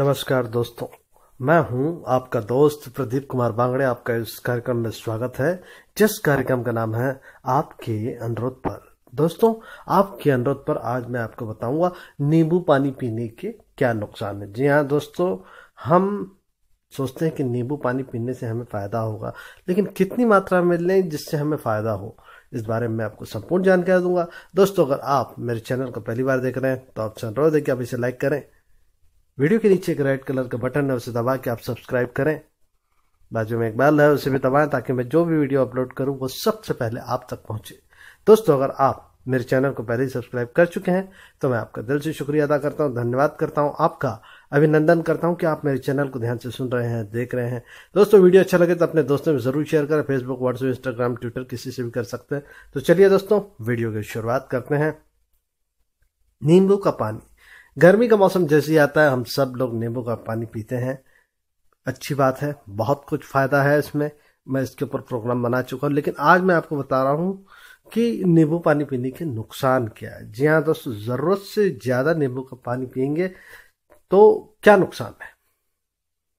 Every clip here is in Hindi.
नमस्कार दोस्तों मैं हूं आपका दोस्त प्रदीप कुमार बांगड़े आपका इस कार्यक्रम में स्वागत है जिस कार्यक्रम का नाम है आपके अनुरोध पर दोस्तों आपके अनुरोध पर आज मैं आपको बताऊंगा नींबू पानी पीने के क्या नुकसान है जी हाँ दोस्तों हम सोचते हैं कि नींबू पानी पीने से हमें फ़ायदा होगा लेकिन कितनी मात्रा में लें जिससे हमें फ़ायदा हो इस बारे में आपको संपूर्ण जानकारी दूंगा दोस्तों अगर आप मेरे चैनल को पहली बार देख रहे हैं तो आपसे अनुरोध है कि आप इसे लाइक करें वीडियो के नीचे एक रेड कलर का बटन है उसे दबा के आप सब्सक्राइब करें बाजू में एक बैल है उसे भी दबाएं ताकि मैं जो भी वीडियो अपलोड करूं वो सबसे पहले आप तक पहुंचे दोस्तों अगर आप मेरे चैनल को पहले ही सब्सक्राइब कर चुके हैं तो मैं आपका दिल से शुक्रिया अदा करता हूं धन्यवाद करता हूं आपका अभिनंदन करता हूं कि आप मेरे चैनल को ध्यान से सुन रहे हैं देख रहे हैं दोस्तों वीडियो अच्छा लगे तो अपने दोस्तों में ज़रूर शेयर करें फेसबुक व्हाट्सएप इंस्टाग्राम ट्विटर किसी से भी कर सकते हैं तो चलिए दोस्तों वीडियो की शुरुआत करते हैं नींबू का पानी गर्मी का मौसम जैसे आता है हम सब लोग नींबू का पानी पीते हैं अच्छी बात है बहुत कुछ फ़ायदा है इसमें मैं इसके ऊपर प्रोग्राम बना चुका हूँ लेकिन आज मैं आपको बता रहा हूँ कि नींबू पानी पीने के नुकसान क्या है जी हाँ दोस्तों ज़रूरत से ज़्यादा नींबू का पानी पियेंगे तो क्या नुकसान है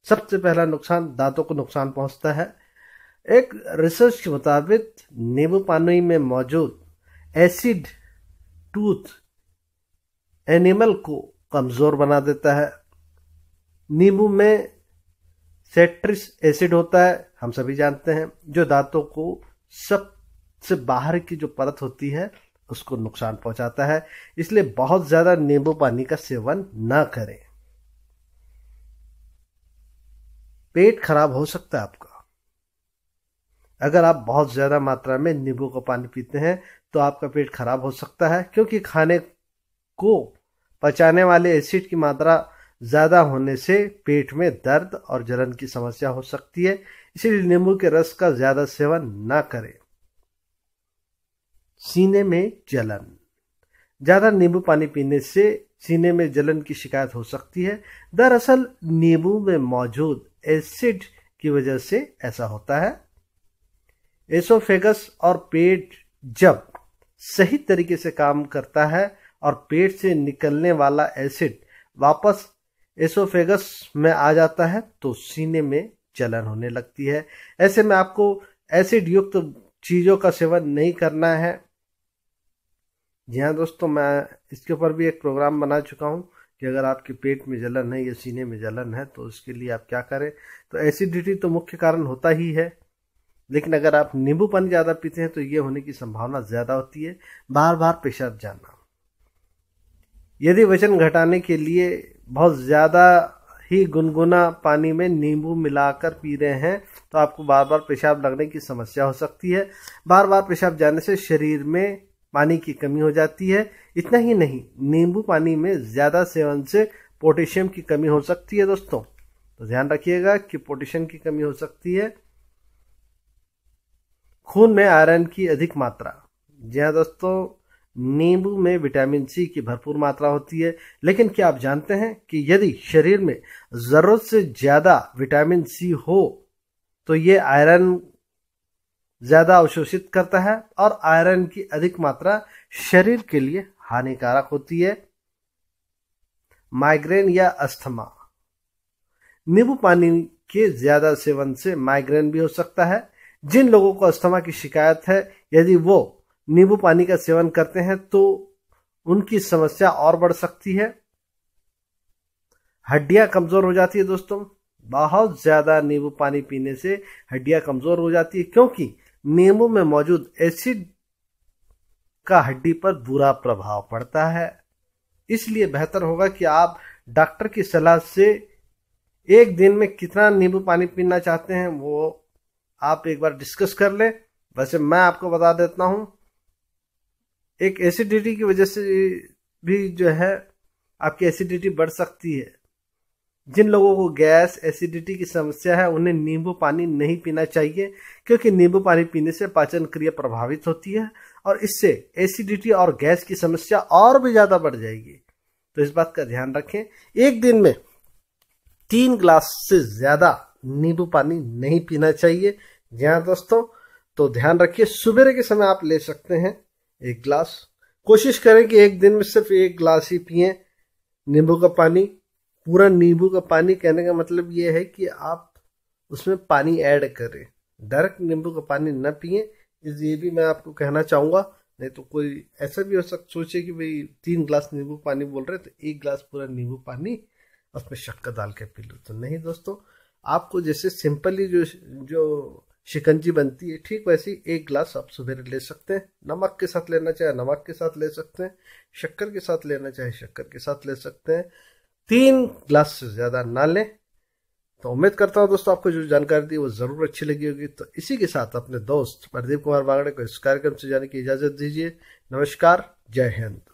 सबसे पहला नुकसान दांतों को नुकसान पहुंचता है एक रिसर्च के मुताबिक नींबू पानी में मौजूद एसिड टूथ एनिमल को कमज़ोर बना देता है नींबू में सेट्रिस एसिड होता है हम सभी जानते हैं जो दांतों को सबसे बाहर की जो परत होती है उसको नुकसान पहुंचाता है इसलिए बहुत ज़्यादा नींबू पानी का सेवन ना करें पेट खराब हो सकता है आपका अगर आप बहुत ज़्यादा मात्रा में नींबू का पानी पीते हैं तो आपका पेट खराब हो सकता है क्योंकि खाने को पचाने वाले एसिड की मात्रा ज़्यादा होने से पेट में दर्द और जलन की समस्या हो सकती है इसीलिए नींबू के रस का ज़्यादा सेवन ना करें सीने में जलन ज़्यादा नींबू पानी पीने से सीने में जलन की शिकायत हो सकती है दरअसल नींबू में मौजूद एसिड की वजह से ऐसा होता है एसोफेगस और पेट जब सही तरीके से काम करता है और पेट से निकलने वाला एसिड वापस एसोफेगस में आ जाता है तो सीने में जलन होने लगती है ऐसे में आपको एसिड युक्त चीज़ों का सेवन नहीं करना है जी हाँ दोस्तों मैं इसके ऊपर भी एक प्रोग्राम बना चुका हूँ कि अगर आपके पेट में जलन है या सीने में जलन है तो उसके लिए आप क्या करें तो एसिडिटी तो मुख्य कारण होता ही है लेकिन अगर आप नींबू पानी ज़्यादा पीते हैं तो ये होने की संभावना ज़्यादा होती है बार बार पेशाब जाना यदि वजन घटाने के लिए बहुत ज़्यादा ही गुनगुना पानी में नींबू मिलाकर पी रहे हैं तो आपको बार बार पेशाब लगने की समस्या हो सकती है बार बार पेशाब जाने से शरीर में पानी की कमी हो जाती है इतना ही नहीं नींबू पानी में ज़्यादा सेवन से पोटेशियम की कमी हो सकती है दोस्तों तो ध्यान रखिएगा कि पोटेशियम की कमी हो सकती है खून में आयरन की अधिक मात्रा जी हाँ दोस्तों नींबू में विटामिन सी की भरपूर मात्रा होती है लेकिन क्या आप जानते हैं कि यदि शरीर में ज़रूरत से ज़्यादा विटामिन सी हो तो ये आयरन ज़्यादा अवशोषित करता है और आयरन की अधिक मात्रा शरीर के लिए हानिकारक होती है माइग्रेन या अस्थमा नींबू पानी के ज़्यादा सेवन से माइग्रेन भी हो सकता है जिन लोगों को अस्थमा की शिकायत है यदि वो नींबू पानी का सेवन करते हैं तो उनकी समस्या और बढ़ सकती है हड्डियां कमजोर हो जाती है दोस्तों बहुत ज्यादा नींबू पानी पीने से हड्डियां कमजोर हो जाती है क्योंकि नींबू में मौजूद एसिड का हड्डी पर बुरा प्रभाव पड़ता है इसलिए बेहतर होगा कि आप डॉक्टर की सलाह से एक दिन में कितना नींबू पानी पीना चाहते हैं वो आप एक बार डिस्कस कर लें वैसे मैं आपको बता देता हूं एक एसिडिटी की वजह से भी जो है आपकी एसिडिटी बढ़ सकती है जिन लोगों को गैस एसिडिटी की समस्या है उन्हें नींबू पानी नहीं पीना चाहिए क्योंकि नींबू पानी पीने से पाचन क्रिया प्रभावित होती है और इससे एसिडिटी और गैस की समस्या और भी ज़्यादा बढ़ जाएगी तो इस बात का ध्यान रखें एक दिन में तीन ग्लास से ज़्यादा नींबू पानी नहीं पीना चाहिए जी हाँ दोस्तों तो ध्यान रखिए सुबेरे के समय आप ले सकते हैं एक ग्लास कोशिश करें कि एक दिन में सिर्फ एक ग्लास ही पिए नींबू का पानी पूरा नींबू का पानी कहने का मतलब यह है कि आप उसमें पानी ऐड करें डायरेक्ट नींबू का पानी न पिए ये भी मैं आपको कहना चाहूँगा नहीं तो कोई ऐसा भी हो सकता सोचे कि भाई तीन गिलास नींबू पानी बोल रहे तो एक गिलास पूरा नींबू पानी उसमें शक्कर डाल के पी लो तो नहीं दोस्तों आपको जैसे सिंपली जो जो शिकंजी बनती है ठीक वैसे एक गिलास आप सवेरे ले सकते हैं नमक के साथ लेना चाहे नमक के साथ ले सकते हैं शक्कर के साथ लेना चाहे शक्कर के साथ ले सकते हैं तीन ग्लास से ज़्यादा ना लें तो उम्मीद करता हूँ दोस्तों आपको जो जानकारी दी वो ज़रूर अच्छी लगी होगी तो इसी के साथ अपने दोस्त प्रदीप कुमार बागड़े को इस कार्यक्रम से जाने की इजाज़त दीजिए नमस्कार जय हिंद